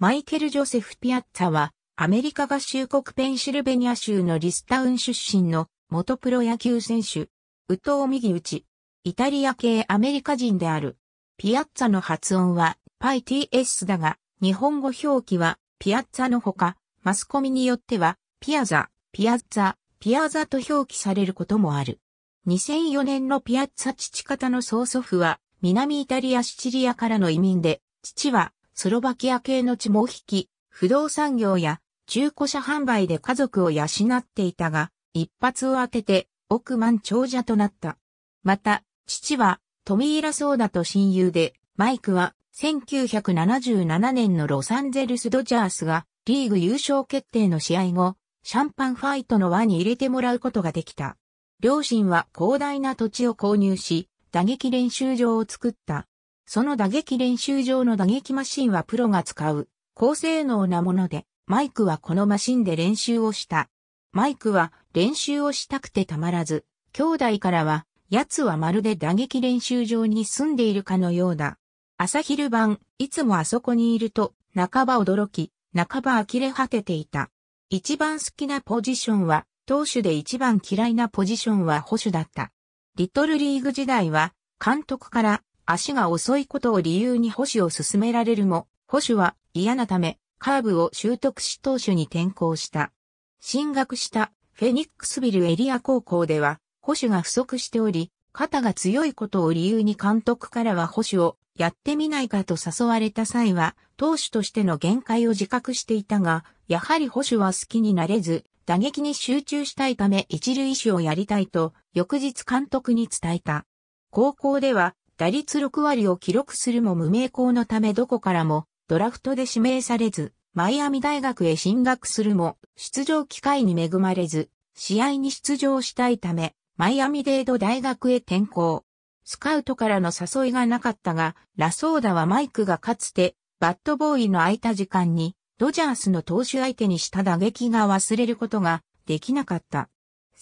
マイケル・ジョセフ・ピアッツァは、アメリカ合衆国ペンシルベニア州のリスタウン出身の元プロ野球選手、右ミ右打ち、イタリア系アメリカ人である。ピアッツァの発音は、パイ TS だが、日本語表記は、ピアッツァのほか、マスコミによっては、ピアザ、ピアッツァ、ピアザと表記されることもある。2004年のピアッツァ父方の曽祖父は、南イタリアシチリアからの移民で、父はスロバキア系の地も引き、不動産業や中古車販売で家族を養っていたが、一発を当てて億万長者となった。また、父はトミーラ・ソーダと親友で、マイクは1977年のロサンゼルス・ドジャースがリーグ優勝決定の試合後、シャンパンファイトの輪に入れてもらうことができた。両親は広大な土地を購入し、打撃練習場を作った。その打撃練習場の打撃マシンはプロが使う高性能なもので、マイクはこのマシンで練習をした。マイクは練習をしたくてたまらず、兄弟からは、奴はまるで打撃練習場に住んでいるかのようだ。朝昼晩、いつもあそこにいると、半ば驚き、半ば呆れ果てていた。一番好きなポジションは、投手で一番嫌いなポジションは保守だった。リトルリーグ時代は、監督から足が遅いことを理由に保守を進められるも、保守は嫌なため、カーブを習得し投手に転向した。進学したフェニックスビルエリア高校では、保守が不足しており、肩が強いことを理由に監督からは保守をやってみないかと誘われた際は、投手としての限界を自覚していたが、やはり保守は好きになれず、打撃に集中したいため一塁手をやりたいと、翌日監督に伝えた。高校では、打率6割を記録するも無名校のためどこからもドラフトで指名されず、マイアミ大学へ進学するも出場機会に恵まれず、試合に出場したいため、マイアミデード大学へ転校。スカウトからの誘いがなかったが、ラソーダはマイクがかつて、バッドボーイの空いた時間に、ドジャースの投手相手にした打撃が忘れることができなかった。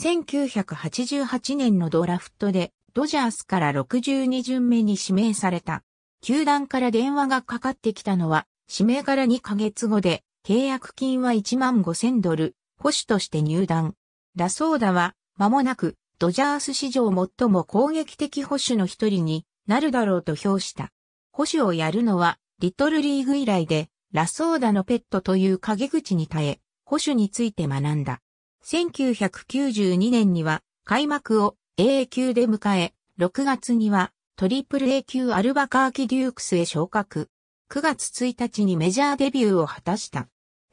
1988年のドラフトでドジャースから62巡目に指名された。球団から電話がかかってきたのは、指名から2ヶ月後で、契約金は1万5000ドル、保守として入団。ラソーダは、間もなく、ドジャース史上最も攻撃的保守の一人になるだろうと評した。保守をやるのは、リトルリーグ以来で、ラソーダのペットという陰口に耐え、保守について学んだ。1992年には、開幕を a 級で迎え、6月にはトリプル A 級アルバカーキデュークスへ昇格。9月1日にメジャーデビューを果たした。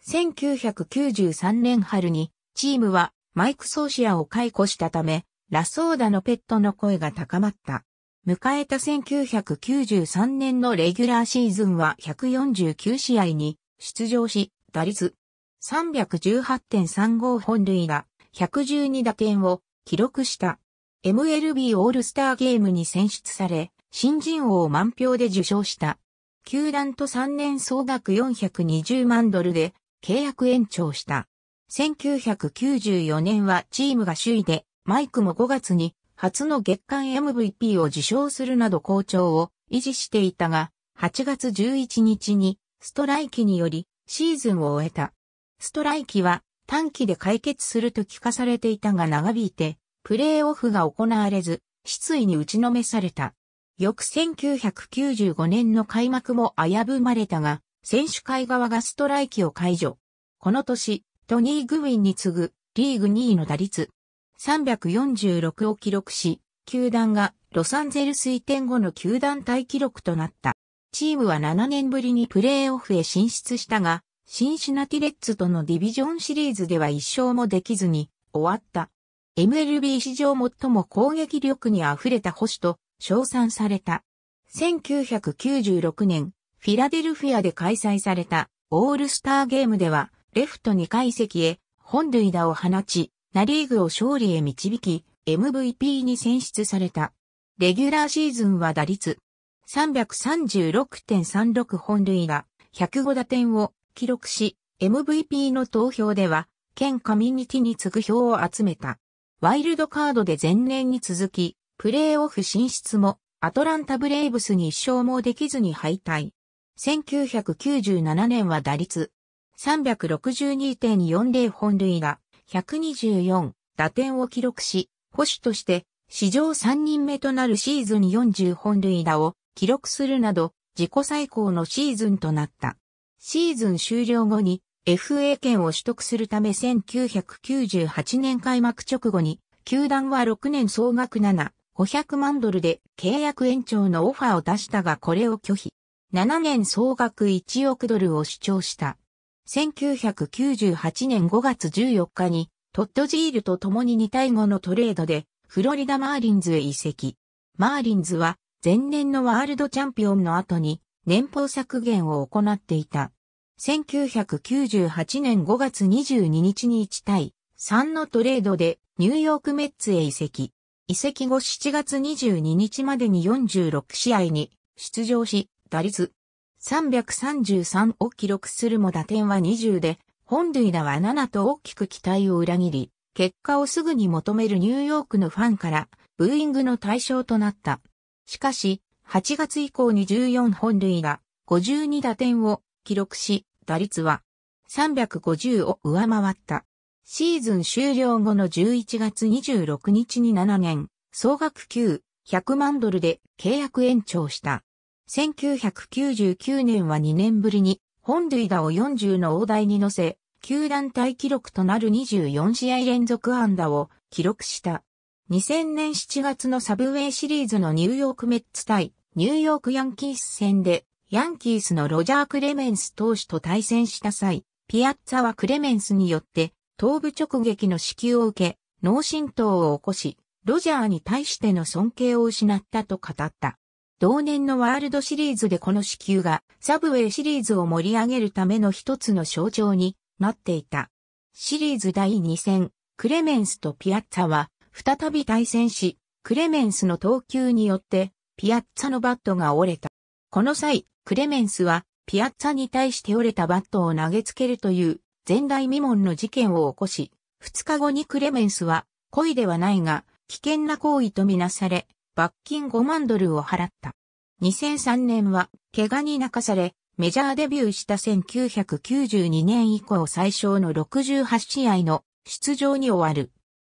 1993年春にチームはマイク・ソーシアを解雇したため、ラソーダのペットの声が高まった。迎えた1993年のレギュラーシーズンは149試合に出場し、打率318.35本塁打112打点を記録した。MLB オールスターゲームに選出され、新人王を満票で受賞した。球団と3年総額420万ドルで契約延長した。1994年はチームが首位で、マイクも5月に初の月間 MVP を受賞するなど好調を維持していたが、8月11日にストライキによりシーズンを終えた。ストライキは短期で解決すると聞かされていたが長引いてプレーオフが行われず、失意に打ちのめされた。翌1995年の開幕も危ぶまれたが、選手会側がストライキを解除。この年、トニー・グウィンに次ぐリーグ2位の打率346を記録し、球団がロサンゼルス移転後の球団体記録となった。チームは7年ぶりにプレーオフへ進出したが、シンシナティレッツとのディビジョンシリーズでは一勝もできずに終わった。MLB 史上最も攻撃力に溢れた星と称賛された。1996年、フィラデルフィアで開催されたオールスターゲームでは、レフト2階席へ本塁打を放ち、ナリーグを勝利へ導き、MVP に選出された。レギュラーシーズンは打率336.36本塁打、105打点を記録し、MVP の投票では、県カミュニティに次ぐ票を集めた。ワイルドカードで前年に続き、プレーオフ進出もアトランタブレイブスに一勝もできずに敗退。1997年は打率362.40本塁打124打点を記録し、保守として史上3人目となるシーズン40本塁打を記録するなど自己最高のシーズンとなった。シーズン終了後に FA 権を取得するため1998年開幕直後に、球団は6年総額7、500万ドルで契約延長のオファーを出したがこれを拒否。7年総額1億ドルを主張した。1998年5月14日に、トッドジールと共に2対5のトレードで、フロリダマーリンズへ移籍。マーリンズは、前年のワールドチャンピオンの後に、年俸削減を行っていた。1998年5月22日に1対3のトレードでニューヨークメッツへ移籍。移籍後7月22日までに46試合に出場し、打率333を記録するも打点は20で、本塁打は7と大きく期待を裏切り、結果をすぐに求めるニューヨークのファンからブーイングの対象となった。しかし、8月以降に14本塁打、52打点を記録し、打率は350を上回った。シーズン終了後の11月26日に7年、総額9、100万ドルで契約延長した。1999年は2年ぶりに本塁打を40の大台に乗せ、球団体記録となる24試合連続安打を記録した。2000年7月のサブウェイシリーズのニューヨークメッツ対ニューヨークヤンキース戦でヤンキースのロジャー・クレメンス投手と対戦した際、ピアッツァはクレメンスによって、頭部直撃の死球を受け、脳震盪を起こし、ロジャーに対しての尊敬を失ったと語った。同年のワールドシリーズでこの死球がサブウェイシリーズを盛り上げるための一つの象徴になっていた。シリーズ第2戦、クレメンスとピアッツァは再び対戦し、クレメンスの投球によってピアッツァのバットが折れた。この際、クレメンスはピアッツァに対して折れたバットを投げつけるという前代未聞の事件を起こし、2日後にクレメンスは故意ではないが危険な行為とみなされ、罰金5万ドルを払った。2003年は怪我に泣かされ、メジャーデビューした1992年以降最小の68試合の出場に終わる。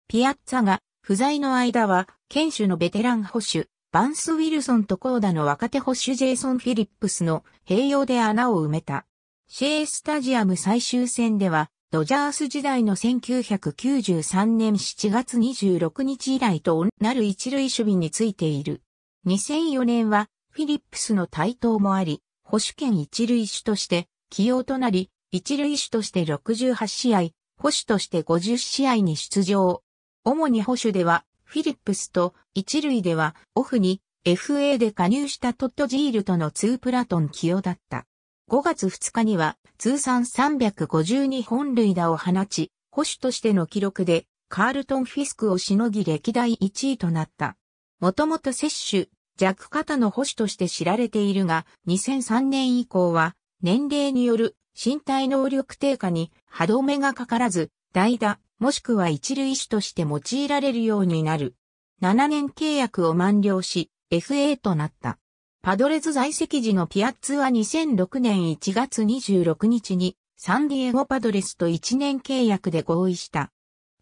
ピアッツァが不在の間は、堅守のベテラン保守、バンス・ウィルソンとコーダの若手保守ジェイソン・フィリップスの併用で穴を埋めた。シェイスタジアム最終戦では、ドジャース時代の1993年7月26日以来となる一塁守備についている。2004年は、フィリップスの台頭もあり、保守権一塁手として起用となり、一塁手として68試合、保守として50試合に出場。主に保守ではフィリップスと一塁ではオフに FA で加入したトッドジールとの2プラトン起用だった。5月2日には通算352本塁打を放ち、保守としての記録でカールトン・フィスクをしのぎ歴代1位となった。もともと摂取、弱肩の保守として知られているが、2003年以降は年齢による身体能力低下に歯止めがかからず、代打、もしくは一塁手として用いられるようになる。7年契約を満了し、FA となった。パドレズ在籍時のピアッツは2006年1月26日にサンディエゴパドレスと1年契約で合意した。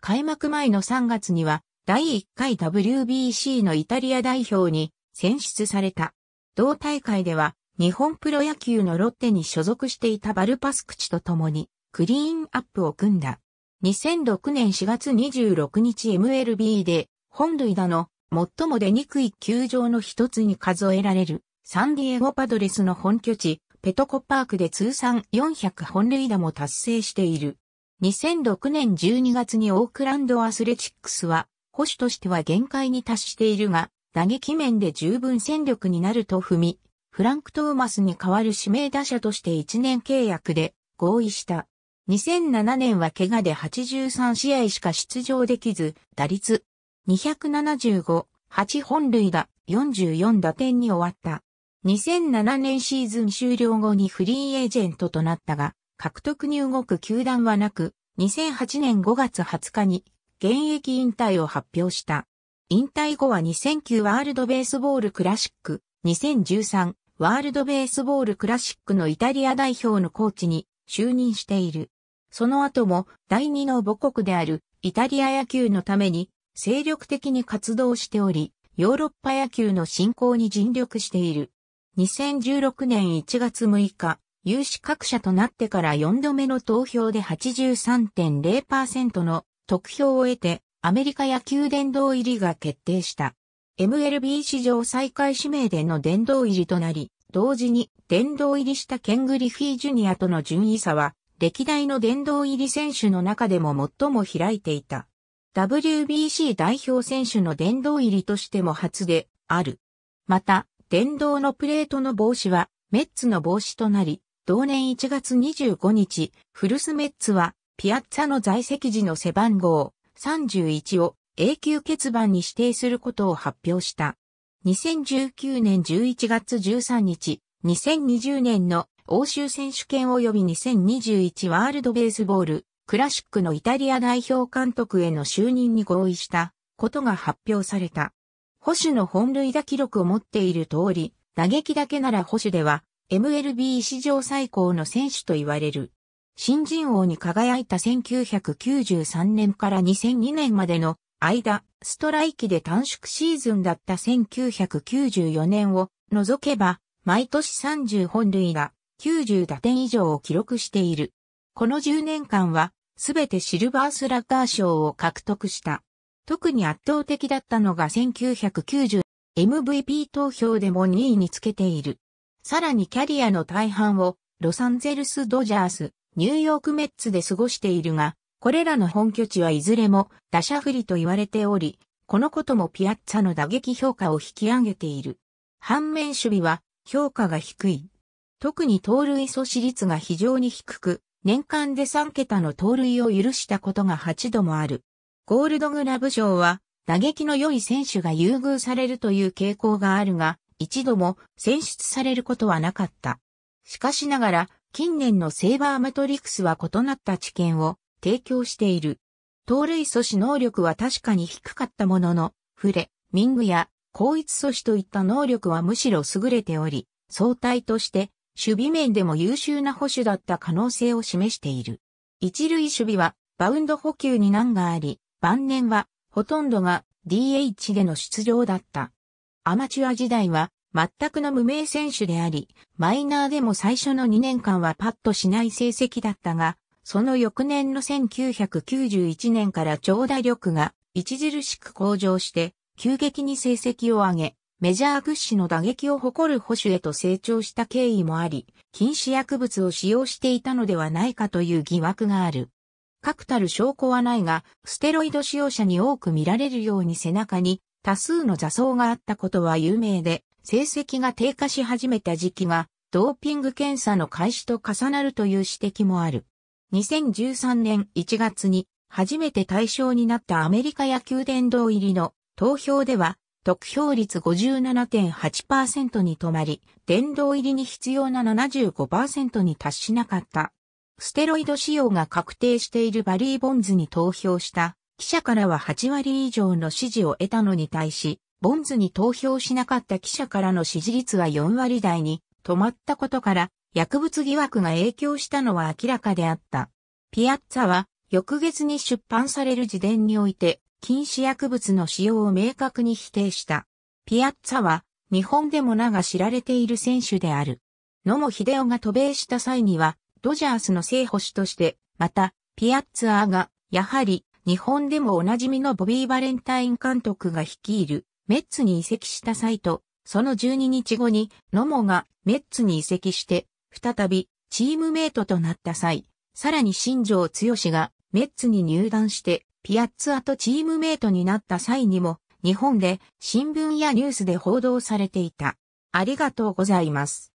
開幕前の3月には第1回 WBC のイタリア代表に選出された。同大会では日本プロ野球のロッテに所属していたバルパス口と共にクリーンアップを組んだ。2006年4月26日 MLB で本塁打の最も出にくい球場の一つに数えられるサンディエゴパドレスの本拠地ペトコパークで通算400本塁打も達成している。2006年12月にオークランドアスレチックスは保守としては限界に達しているが打撃面で十分戦力になると踏み、フランク・トーマスに代わる指名打者として1年契約で合意した。2007年は怪我で83試合しか出場できず、打率275、8本塁打、44打点に終わった。2007年シーズン終了後にフリーエージェントとなったが、獲得に動く球団はなく、2008年5月20日に現役引退を発表した。引退後は2009ワールドベースボールクラシック、2013ワールドベースボールクラシックのイタリア代表のコーチに就任している。その後も第二の母国であるイタリア野球のために精力的に活動しており、ヨーロッパ野球の振興に尽力している。2016年1月6日、有資格者となってから4度目の投票で83.0%の得票を得て、アメリカ野球殿堂入りが決定した。MLB 史上最下位指名での殿堂入りとなり、同時に殿堂入りしたケン・グリフィー・ジュニアとの順位差は歴代の殿堂入り選手の中でも最も開いていた。WBC 代表選手の殿堂入りとしても初である。また、殿堂のプレートの帽子は、メッツの帽子となり、同年1月25日、フルスメッツは、ピアッツァの在籍時の背番号31を永久欠番に指定することを発表した。2019年11月13日、2020年の欧州選手権及び2021ワールドベースボールクラシックのイタリア代表監督への就任に合意したことが発表された。保守の本塁打記録を持っている通り、打撃だけなら保守では MLB 史上最高の選手と言われる。新人王に輝いた1993年から2002年までの間、ストライキで短縮シーズンだった1994年を除けば、毎年30本塁打、90打点以上を記録している。この10年間は、すべてシルバースラッガー賞を獲得した。特に圧倒的だったのが1990 MVP 投票でも2位につけている。さらにキャリアの大半をロサンゼルス・ドジャース、ニューヨーク・メッツで過ごしているが、これらの本拠地はいずれも打者不利と言われており、このこともピアッツァの打撃評価を引き上げている。反面守備は評価が低い。特に盗塁阻止率が非常に低く、年間で3桁の盗塁を許したことが8度もある。ゴールドグラブ賞は、打撃の良い選手が優遇されるという傾向があるが、一度も選出されることはなかった。しかしながら、近年のセーバーマトリクスは異なった知見を提供している。盗塁阻止能力は確かに低かったものの、フレ、ミングや、効率阻止といった能力はむしろ優れており、相対として守備面でも優秀な保守だった可能性を示している。一塁守備はバウンド補給に難があり、晩年はほとんどが DH での出場だった。アマチュア時代は全くの無名選手であり、マイナーでも最初の2年間はパッとしない成績だったが、その翌年の1991年から長打力が著しく向上して、急激に成績を上げ、メジャー屈指の打撃を誇る保守へと成長した経緯もあり、禁止薬物を使用していたのではないかという疑惑がある。確たる証拠はないが、ステロイド使用者に多く見られるように背中に多数の座層があったことは有名で、成績が低下し始めた時期が、ドーピング検査の開始と重なるという指摘もある。2013年1月に初めて対象になったアメリカ野球殿堂入りの投票では得票率57.8%に止まり、殿堂入りに必要な75%に達しなかった。ステロイド使用が確定しているバリー・ボンズに投票した記者からは8割以上の支持を得たのに対し、ボンズに投票しなかった記者からの支持率は4割台に止まったことから、薬物疑惑が影響したのは明らかであった。ピアッツァは翌月に出版される自伝において、禁止薬物の使用を明確に否定した。ピアッツァは日本でも名が知られている選手である。野茂秀夫が渡米した際には、ドジャースの正捕手として、また、ピアッツァーが、やはり、日本でもおなじみのボビー・バレンタイン監督が率いる、メッツに移籍した際と、その12日後に、野茂がメッツに移籍して、再び、チームメイトとなった際、さらに新庄剛志がメッツに入団して、ピアッツァとチームメイトになった際にも、日本で新聞やニュースで報道されていた。ありがとうございます。